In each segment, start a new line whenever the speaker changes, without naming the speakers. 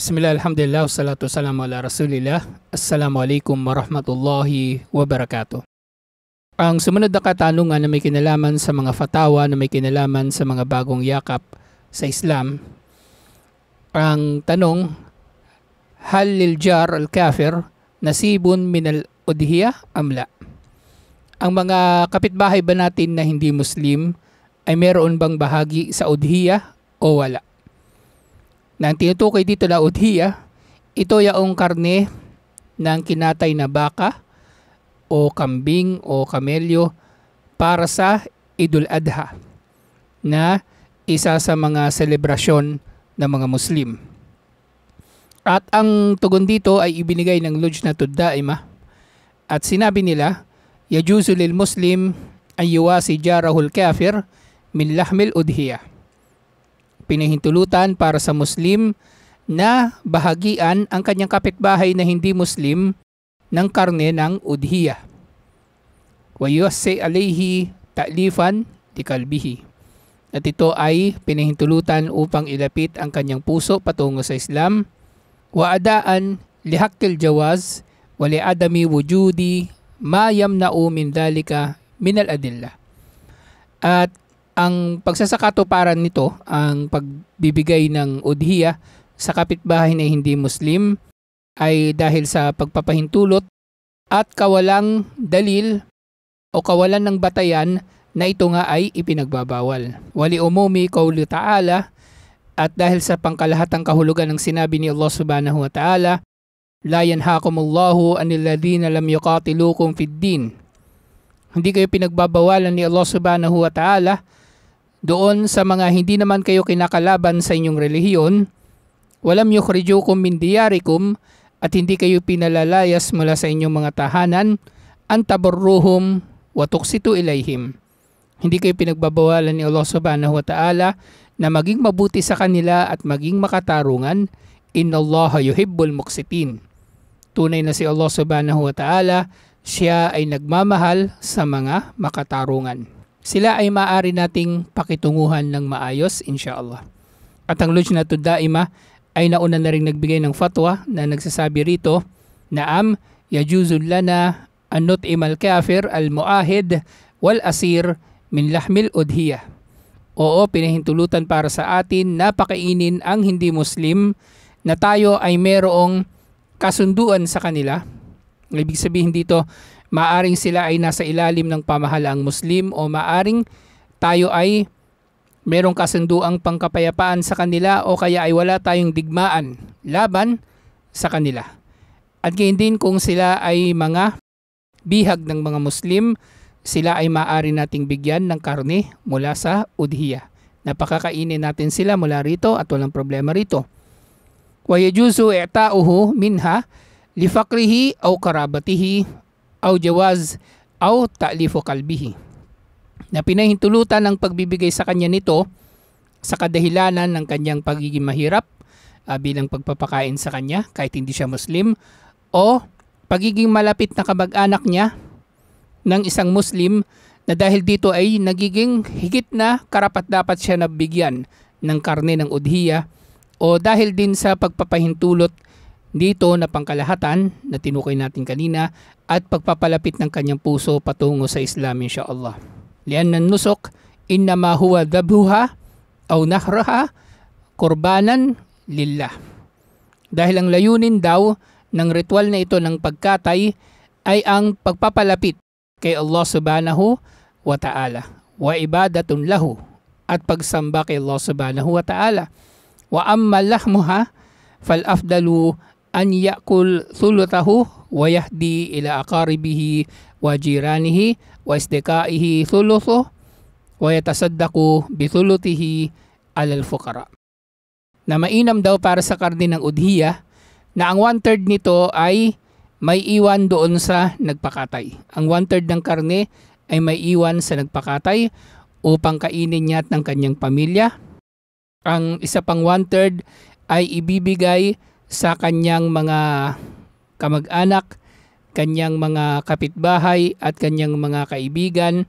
Bismillah, alhamdulillah, wassalatu wassalamu ala rasulillah. Assalamualaikum warahmatullahi wabarakatuh. Ang sumunod na katanungan na may kinalaman sa mga fatawa na may kinalaman sa mga bagong yakap sa Islam. Ang tanong, Hal lil jar al-kafir nasibun min al-udhiya amla? Ang mga kapitbahay ba natin na hindi Muslim ay meron bang bahagi sa udhiya o wala? na ang tinutukoy dito na udhiya, ito yaong karne ng kinatay na baka o kambing o kamelyo para sa Idul Adha na isa sa mga selebrasyon ng mga Muslim. At ang tugon dito ay ibinigay ng Lodge na Tuddaima at sinabi nila, Yajuzu lil Muslim ay si jarahul kafir min lahmil udhiyah pinahintulutan para sa Muslim na bahagian ang kanyang kapitbahay na hindi Muslim ng karne ng Udhiyah. Wa yusse alayhi ta'lifan di kalbihi. At ito ay pinahintulutan upang ilapit ang kanyang puso patungo sa Islam. Wa adaan lihakil jawaz wa liadami wujudi ma yamna'u min dalika minal adilla At ang pagsasakatuparan nito, ang pagbibigay ng udhiya sa kapitbahay na hindi Muslim ay dahil sa pagpapahintulot at kawalang dalil o kawalan ng batayan na ito nga ay ipinagbabawal. Wali umumi kauli ta'ala at dahil sa pangkalahatang kahulugan ng sinabi ni Allah subhanahu wa ta'ala, La yanhakumullahu anil ladina lam yuqatilukum fid din. Hindi kayo pinagbabawalan ni Allah subhanahu wa ta'ala doon sa mga hindi naman kayo kinakalaban sa inyong relihiyon, walam yukhrijukum min diyarikum at hindi kayo pinalalayas mula sa inyong mga tahanan, antaburruhum tabarruhum wa tuksitu ilayhim. Hindi kayo pinagbabawalan ni Allah subhanahu wa ta'ala na maging mabuti sa kanila at maging makatarungan, Inna Allah yuhibbul muksitin. Tunay na si Allah subhanahu wa ta'ala, siya ay nagmamahal sa mga makatarungan sila ay maaari nating pakitunguhan ng maayos, inshallah. At ang Lodge na Daima ay nauna na rin nagbigay ng fatwa na nagsasabi rito na am yajuzul lana anot imal kafir al muahid wal asir min lahmil udhiya. Oo, pinahintulutan para sa atin na pakainin ang hindi Muslim na tayo ay merong kasunduan sa kanila. Ibig sabihin dito, maaring sila ay nasa ilalim ng pamahalaang Muslim o maaring tayo ay merong kasunduang pangkapayapaan sa kanila o kaya ay wala tayong digmaan laban sa kanila. At gayon din kung sila ay mga bihag ng mga Muslim, sila ay maaari nating bigyan ng karne mula sa udhiya. Napakakainin natin sila mula rito at walang problema rito. Wa yajuzu i'ta'uhu minha lifakrihi aw karabatihi aw jawaz aw ta'lifu kalbihi na pinahintulutan ang pagbibigay sa kanya nito sa kadahilanan ng kanyang pagiging mahirap uh, bilang pagpapakain sa kanya kahit hindi siya Muslim o pagiging malapit na kamag-anak niya ng isang Muslim na dahil dito ay nagiging higit na karapat-dapat siya nabigyan ng karne ng udhiya o dahil din sa pagpapahintulot dito na pangkalahatan na tinukoy natin kanina at pagpapalapit ng kanyang puso patungo sa Islam insha'Allah. Lian ng nusok, innama huwa dabhuha aw nahraha kurbanan lillah. Dahil ang layunin daw ng ritual na ito ng pagkatay ay ang pagpapalapit kay Allah subhanahu wa ta'ala wa ibadatun lahu at pagsamba kay Allah subhanahu wa ta'ala wa amma lahmuha fal afdalu an yakul thulutahu wa yahdi ila aqaribihi wa jiranihi wa isdikaihi thuluthu wa yatasaddaqu bi bithulutihi alal fuqara. Na mainam daw para sa karne ng udhiya na ang one-third nito ay may iwan doon sa nagpakatay. Ang one-third ng karne ay may iwan sa nagpakatay upang kainin niya at ng kanyang pamilya. Ang isa pang one-third ay ibibigay sa kanyang mga kamag-anak, kanyang mga kapitbahay at kanyang mga kaibigan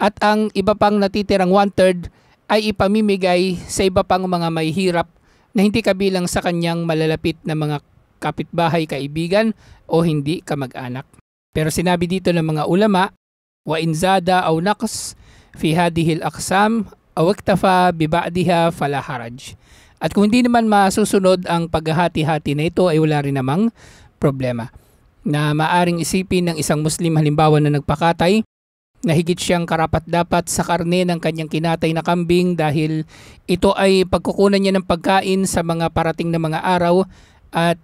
at ang iba pang natitirang one-third ay ipamimigay sa iba pang mga may hirap na hindi kabilang sa kanyang malalapit na mga kapitbahay, kaibigan o hindi kamag-anak. Pero sinabi dito ng mga ulama, wa inzada aw naqs fi hadhihi al-aqsam aw iktafa bi ba'daha fala haraj. At kung hindi naman masusunod ang paghahati-hati na ito ay wala rin namang problema. Na maaring isipin ng isang Muslim halimbawa na nagpakatay na higit siyang karapat-dapat sa karne ng kanyang kinatay na kambing dahil ito ay pagkukunan niya ng pagkain sa mga parating na mga araw at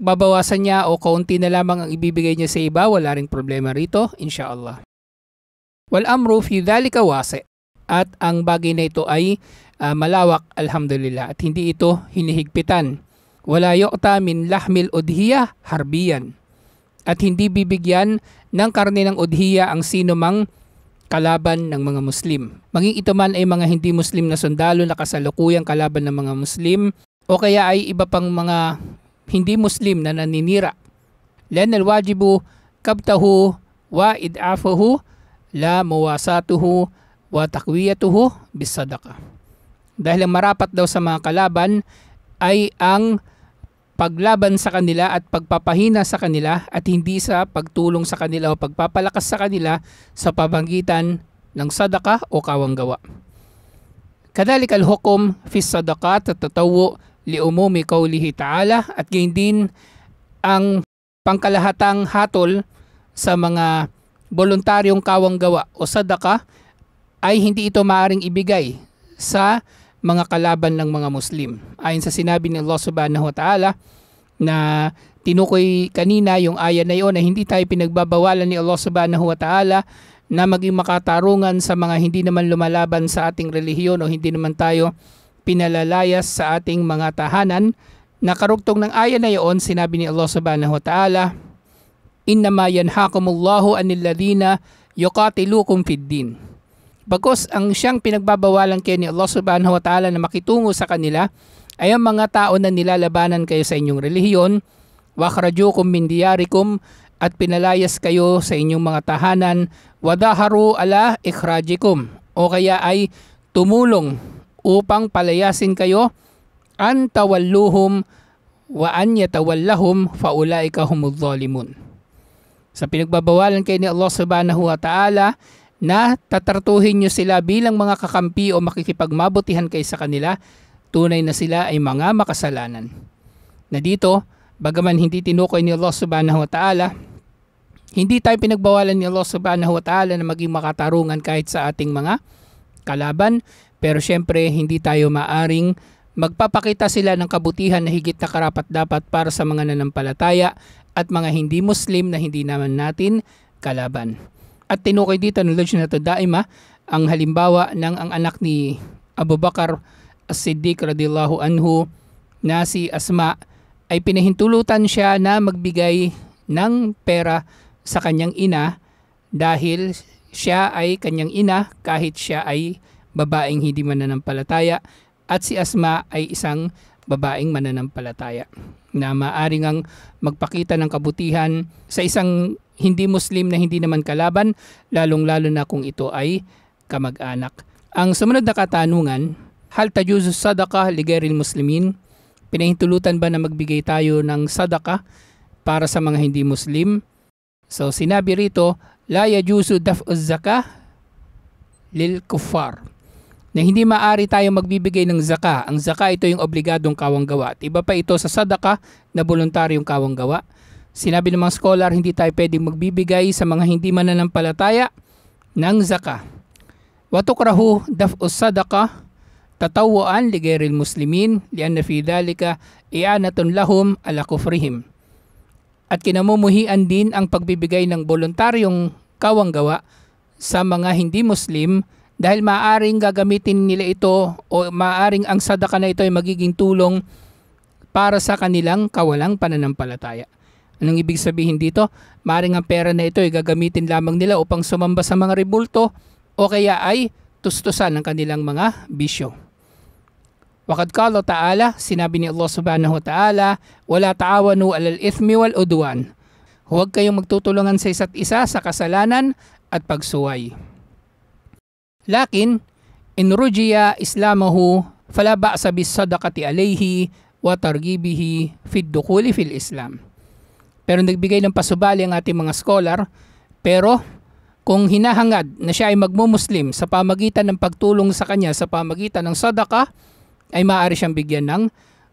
babawasan niya o kaunti na lamang ang ibibigay niya sa iba, wala ring problema rito, insya Wal amru fi dhalika wasi at ang bagay na ito ay uh, malawak alhamdulillah at hindi ito hinihigpitan. Wala yukta min lahmil udhiya harbiyan at hindi bibigyan ng karne ng udhiya ang sino mang kalaban ng mga Muslim. Maging ito man ay mga hindi Muslim na sundalo na kasalukuyang kalaban ng mga Muslim o kaya ay iba pang mga hindi Muslim na naninira. Lan al-wajibu kabtahu wa id'afuhu la muwasatuhu wa takwiyatuhu bisadaka. Dahil ang marapat daw sa mga kalaban ay ang paglaban sa kanila at pagpapahina sa kanila at hindi sa pagtulong sa kanila o pagpapalakas sa kanila sa pamamagitan ng sadaka o kawanggawa. Kadalik al-hukom fi sadaka at tatawo li umumi kaulihi ta'ala at gayon din ang pangkalahatang hatol sa mga voluntaryong kawanggawa o sadaka ay hindi ito maaring ibigay sa mga kalaban ng mga Muslim. Ayon sa sinabi ni Allah subhanahu wa ta'ala na tinukoy kanina yung aya na iyon na hindi tayo pinagbabawalan ni Allah subhanahu wa ta'ala na maging makatarungan sa mga hindi naman lumalaban sa ating relihiyon o hindi naman tayo pinalalayas sa ating mga tahanan. Nakarugtong ng aya na iyon, sinabi ni Allah subhanahu wa ta'ala, Innama yanhakumullahu anil ladina yuqatilukum fid din Bagos ang siyang pinagbabawalan kayo ni Allah subhanahu wa ta'ala na makitungo sa kanila ay ang mga tao na nilalabanan kayo sa inyong relihiyon, wakrajukum min diyarikum at pinalayas kayo sa inyong mga tahanan, wadaharu ala ikhrajikum o kaya ay tumulong upang palayasin kayo an tawalluhum wa an yatawallahum faulaika humudh Sa pinagbabawalan kayo ni Allah subhanahu wa ta'ala na tatartuhin nyo sila bilang mga kakampi o makikipagmabutihan kay sa kanila, tunay na sila ay mga makasalanan. Na dito, bagaman hindi tinukoy ni Allah subhanahu wa ta'ala, hindi tayo pinagbawalan ni Allah subhanahu wa ta'ala na maging makatarungan kahit sa ating mga kalaban, pero syempre hindi tayo maaring magpapakita sila ng kabutihan na higit na karapat dapat para sa mga nanampalataya at mga hindi Muslim na hindi naman natin kalaban. At tinukoy dito ng Lajnat Daima ang halimbawa ng ang anak ni Abu Bakar As-Siddiq radiyallahu anhu na si Asma ay pinahintulutan siya na magbigay ng pera sa kanyang ina dahil siya ay kanyang ina kahit siya ay babaeng hindi mananampalataya at si Asma ay isang babaeng mananampalataya na maaring ang magpakita ng kabutihan sa isang hindi Muslim na hindi naman kalaban, lalong-lalo na kung ito ay kamag-anak. Ang sumunod na katanungan, Hal tajuzu sadaka ligayril muslimin? Pinahintulutan ba na magbigay tayo ng sadaka para sa mga hindi Muslim? So sinabi rito, la yajuzu daf'uz zakah lil kuffar na hindi maari tayo magbibigay ng zaka. Ang zaka ito yung obligadong kawanggawa. At iba pa ito sa sadaka na voluntaryong kawanggawa. Sinabi ng mga scholar, hindi tayo pwedeng magbibigay sa mga hindi mananampalataya ng zaka. Watukrahu daf'us sadaka tatawaan ligeril muslimin lian na fidalika ianatun lahum ala kufrihim. At kinamumuhian din ang pagbibigay ng voluntaryong kawanggawa sa mga hindi Muslim dahil maaring gagamitin nila ito o maaring ang sadaka na ito ay magiging tulong para sa kanilang kawalang pananampalataya. Anong ibig sabihin dito? Maaring ang pera na ito ay gagamitin lamang nila upang sumamba sa mga rebulto o kaya ay tustusan ng kanilang mga bisyo. Wakad kalo ta'ala, sinabi ni Allah subhanahu wa ta'ala, wala ta'awanu alal ithmi wal udwan. Huwag kayong magtutulungan sa isa't isa sa kasalanan at pagsuway. Lakin, إن رجي إسلامه فلا بأس بالصدقة عليه وtargibihi في الدخول في الإسلام. Pero nagbigay ng pasubali ang ating mga scholar, pero kung hinahangad na siya ay magmumuslim sa pamagitan ng pagtulong sa kanya sa pamagitan ng sadaka, ay maaari siyang bigyan ng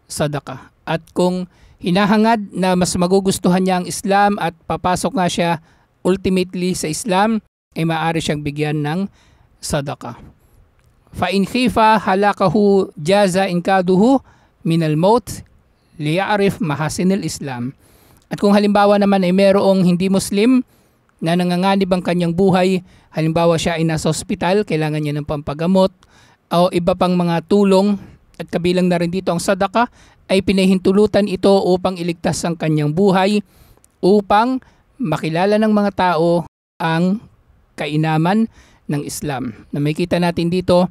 sadaka. At kung hinahangad na mas magugustuhan niya ang Islam at papasok nga siya ultimately sa Islam, ay maaari siyang bigyan ng sadaka. Fa in khifa halakahu jaza inkaduhu al maut liya'rif al Islam. At kung halimbawa naman ay merong hindi Muslim na nanganganib ang kanyang buhay, halimbawa siya ay nasa ospital, kailangan niya ng pampagamot, o iba pang mga tulong at kabilang na rin dito ang sadaka ay pinahintulutan ito upang iligtas ang kanyang buhay upang makilala ng mga tao ang kainaman ng Islam. Na makita natin dito,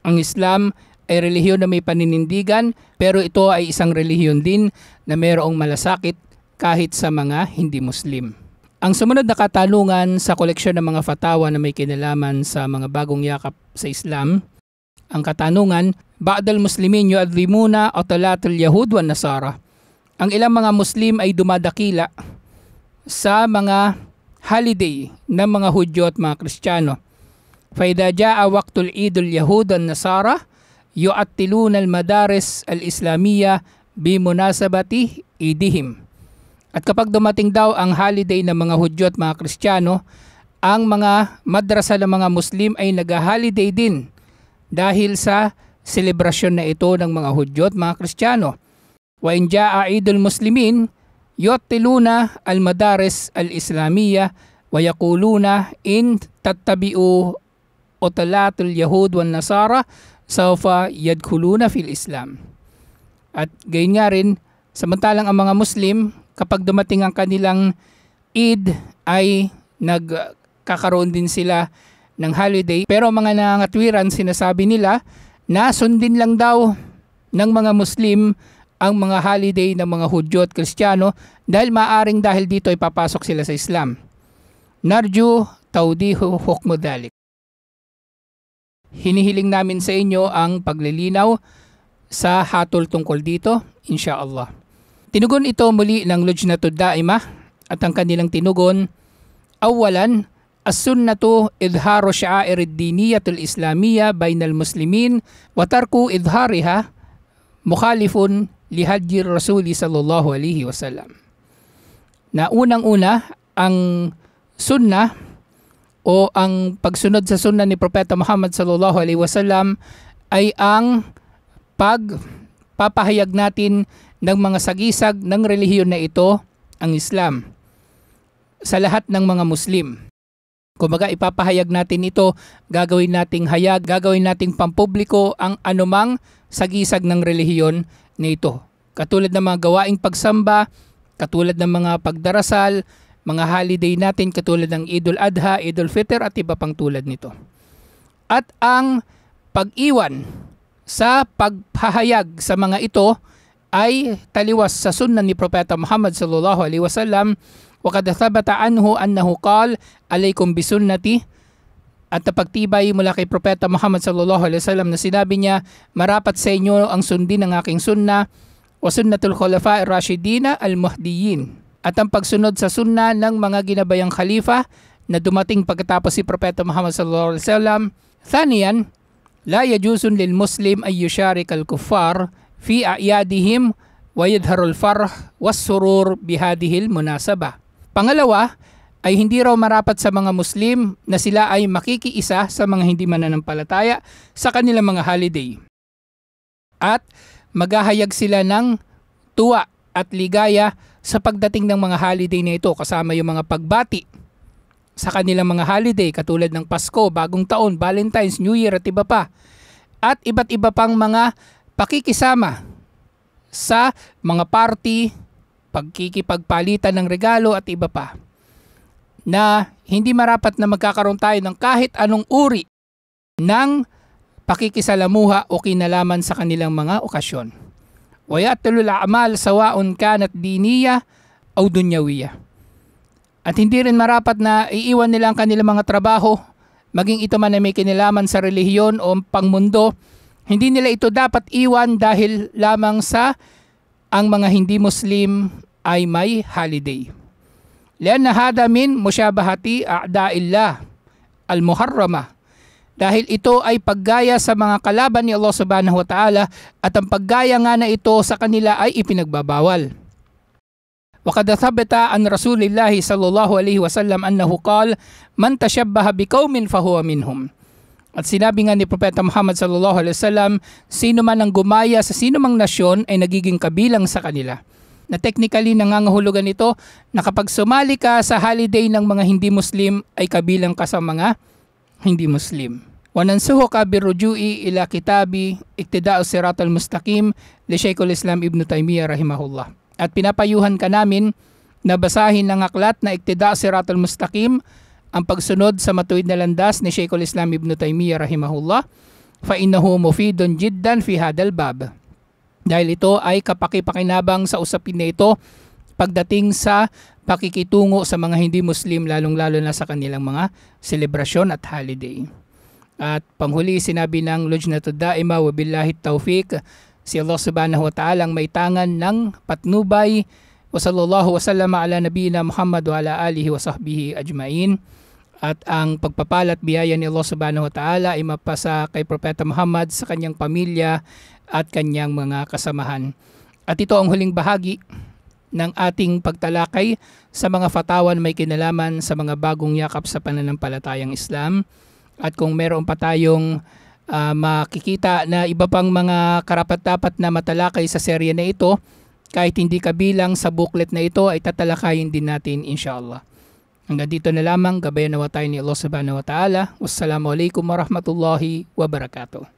ang Islam ay relihiyon na may paninindigan pero ito ay isang relihiyon din na mayroong malasakit kahit sa mga hindi Muslim. Ang sumunod na katanungan sa koleksyon ng mga fatawa na may kinalaman sa mga bagong yakap sa Islam, ang katanungan, Ba'dal Muslimin yuadlimuna o talatul Yahud wa Nasara? Ang ilang mga Muslim ay dumadakila sa mga holiday ng mga Hudyo at mga Kristiyano فإذا جاء وقت العيد اليهود النصارى يؤتلون المدارس الإسلامية bimunasabati idihim. At kapag dumating daw ang holiday ng mga Hudyo at mga Kristiyano, ang mga madrasa ng mga Muslim ay nag-holiday din dahil sa selebrasyon na ito ng mga Hudyo at mga Kristiyano. Wa in jaa idul muslimin, yottiluna al-madaris al-islamiyya wa yaquluna in tattabi'u o talatul yahud wal nasara sawfa yadkhuluna fil Islam. At gayon nga rin, samantalang ang mga Muslim, kapag dumating ang kanilang Eid ay nagkakaroon din sila ng holiday. Pero mga nangangatwiran, sinasabi nila na sundin lang daw ng mga Muslim ang mga holiday ng mga Hudyo at Kristiyano dahil maaring dahil dito ay papasok sila sa Islam. Narju Tawdihu Hukmudalik hinihiling namin sa inyo ang paglilinaw sa hatol tungkol dito, inshallah. Tinugon ito muli ng Lujnatud Daima at ang kanilang tinugon, Awalan, As-sunnatu idharu sya'airid diniyatul islamiyya bainal muslimin wa tarku idhariha mukhalifun lihadji rasuli sallallahu alaihi wasallam. Na unang-una, ang sunnah o ang pagsunod sa sunna ni Propeta Muhammad sallallahu alaihi wasallam ay ang pagpapahayag natin ng mga sagisag ng relihiyon na ito, ang Islam, sa lahat ng mga Muslim. Kumbaga ipapahayag natin ito, gagawin nating hayag, gagawin nating pampubliko ang anumang sagisag ng relihiyon na ito. Katulad ng mga gawaing pagsamba, katulad ng mga pagdarasal, mga holiday natin katulad ng Idul Adha, Idul Fitr at iba pang tulad nito. At ang pag-iwan sa pagpahayag sa mga ito ay taliwas sa sunna ni Propeta Muhammad sallallahu alaihi wasallam wa qad thabata anhu annahu qal alaykum bi sunnati at napagtibay mula kay Propeta Muhammad sallallahu alaihi wasallam na sinabi niya marapat sa inyo ang sundin ng aking sunna wa sunnatul khulafa ar al-muhdiyin al-mahdiyyin at ang pagsunod sa sunna ng mga ginabayang khalifa na dumating pagkatapos si Propeta Muhammad sallallahu alaihi wasallam. Thaniyan, la yajusun lil muslim ay yusharik al kuffar fi a'yadihim wa yadharul farh was surur bihadihil munasaba. Pangalawa, ay hindi raw marapat sa mga Muslim na sila ay makikiisa sa mga hindi mananampalataya sa kanilang mga holiday. At maghahayag sila ng tuwa at ligaya sa pagdating ng mga holiday na ito kasama yung mga pagbati sa kanilang mga holiday katulad ng Pasko, Bagong Taon, Valentine's, New Year at iba pa. At iba't iba pang mga pakikisama sa mga party, pagkikipagpalitan ng regalo at iba pa. Na hindi marapat na magkakaroon tayo ng kahit anong uri ng pakikisalamuha o kinalaman sa kanilang mga okasyon. Wayatulul a'mal sawaun kanat diniya aw dunyawiya. At hindi rin marapat na iiwan nila ang kanilang mga trabaho, maging ito man ay may kinilaman sa relihiyon o pangmundo, hindi nila ito dapat iwan dahil lamang sa ang mga hindi Muslim ay may holiday. Lian na hada min musyabahati illa al-muharrama dahil ito ay paggaya sa mga kalaban ni Allah subhanahu wa ta'ala at ang paggaya nga na ito sa kanila ay ipinagbabawal. وقد ثبت عن رسول الله صلى الله عليه وسلم أنه قال من تشبه بقوم فهو منهم at sinabi nga ni Propeta Muhammad sallallahu alaihi wasallam, sino man ang gumaya sa sino mang nasyon ay nagiging kabilang sa kanila. Na technically nangangahulugan ito na kapag sumali ka sa holiday ng mga hindi Muslim ay kabilang ka sa mga hindi Muslim. Wanansuhok ka birujui ila kitabi iktidao al mustaqim li Shaykhul Islam Ibn Taymiyyah rahimahullah. At pinapayuhan ka namin na basahin ng aklat na sirat al mustaqim ang pagsunod sa matuwid na landas ni Shaykhul Islam Ibn Taymiyyah rahimahullah fa innahu mufidun jiddan fi hadal bab. Dahil ito ay kapakipakinabang sa usapin na ito pagdating sa pakikitungo sa mga hindi Muslim lalong-lalo na sa kanilang mga selebrasyon at holiday. At panghuli sinabi ng Lujnatud Daima wabillahi billahi tawfiq si Allah subhanahu wa ta'ala ang may tangan ng patnubay wa sallallahu wa sallama ala nabiyina Muhammad wa ala alihi wa sahbihi ajmain. At ang pagpapala at biyaya ni Allah subhanahu wa ta'ala ay mapasa kay Propeta Muhammad sa kanyang pamilya at kanyang mga kasamahan. At ito ang huling bahagi ng ating pagtalakay sa mga fatawan may kinalaman sa mga bagong yakap sa pananampalatayang Islam. At kung meron pa tayong uh, makikita na iba pang mga karapat-dapat na matalakay sa serye na ito, kahit hindi kabilang sa booklet na ito ay tatalakayin din natin inshallah. Hanggang dito na lamang, gabayan nawa tayo ni Allah subhanahu wa ta'ala. Wassalamualaikum warahmatullahi wabarakatuh.